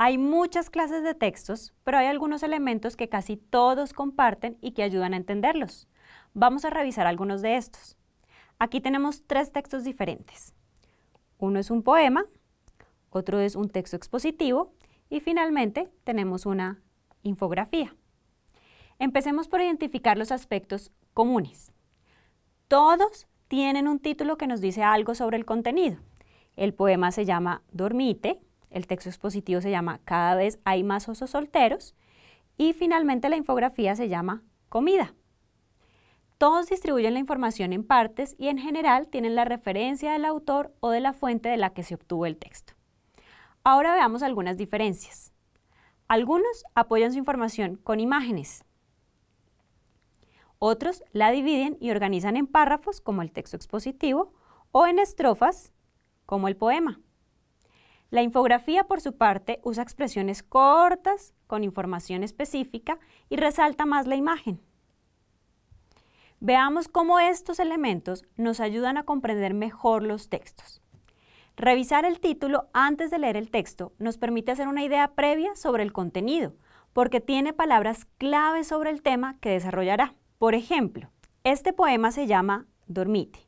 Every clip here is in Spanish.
Hay muchas clases de textos, pero hay algunos elementos que casi todos comparten y que ayudan a entenderlos. Vamos a revisar algunos de estos. Aquí tenemos tres textos diferentes. Uno es un poema, otro es un texto expositivo y finalmente tenemos una infografía. Empecemos por identificar los aspectos comunes. Todos tienen un título que nos dice algo sobre el contenido. El poema se llama Dormite, el texto expositivo se llama Cada vez hay más osos solteros. Y finalmente la infografía se llama Comida. Todos distribuyen la información en partes y en general tienen la referencia del autor o de la fuente de la que se obtuvo el texto. Ahora veamos algunas diferencias. Algunos apoyan su información con imágenes. Otros la dividen y organizan en párrafos como el texto expositivo o en estrofas como el poema. La infografía, por su parte, usa expresiones cortas con información específica y resalta más la imagen. Veamos cómo estos elementos nos ayudan a comprender mejor los textos. Revisar el título antes de leer el texto nos permite hacer una idea previa sobre el contenido, porque tiene palabras clave sobre el tema que desarrollará. Por ejemplo, este poema se llama Dormite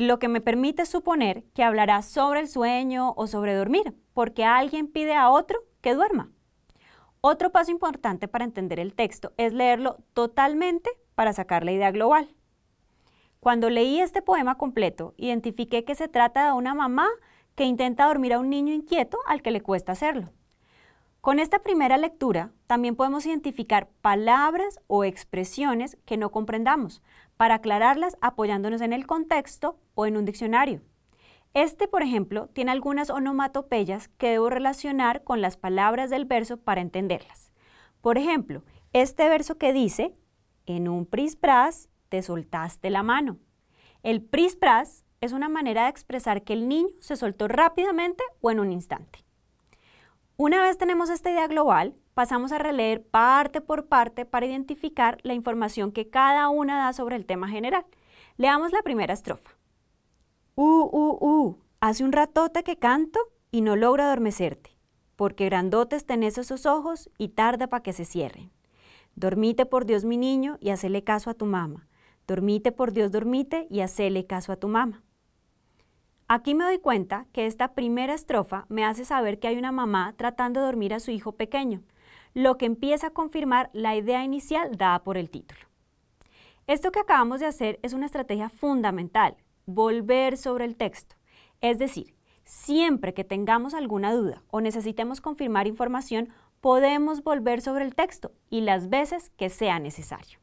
lo que me permite suponer que hablará sobre el sueño o sobre dormir, porque alguien pide a otro que duerma. Otro paso importante para entender el texto es leerlo totalmente para sacar la idea global. Cuando leí este poema completo, identifiqué que se trata de una mamá que intenta dormir a un niño inquieto al que le cuesta hacerlo. Con esta primera lectura también podemos identificar palabras o expresiones que no comprendamos para aclararlas apoyándonos en el contexto o en un diccionario. Este, por ejemplo, tiene algunas onomatopeyas que debo relacionar con las palabras del verso para entenderlas. Por ejemplo, este verso que dice, en un prispras te soltaste la mano. El prispras es una manera de expresar que el niño se soltó rápidamente o en un instante. Una vez tenemos esta idea global, pasamos a releer parte por parte para identificar la información que cada una da sobre el tema general. Leamos la primera estrofa. Uh, uh, uh, hace un ratote que canto y no logro adormecerte, porque grandotes tenés esos ojos y tarda para que se cierren. Dormite por Dios mi niño y hacele caso a tu mamá. Dormite por Dios dormite y hacele caso a tu mamá. Aquí me doy cuenta que esta primera estrofa me hace saber que hay una mamá tratando de dormir a su hijo pequeño, lo que empieza a confirmar la idea inicial dada por el título. Esto que acabamos de hacer es una estrategia fundamental, volver sobre el texto. Es decir, siempre que tengamos alguna duda o necesitemos confirmar información, podemos volver sobre el texto y las veces que sea necesario.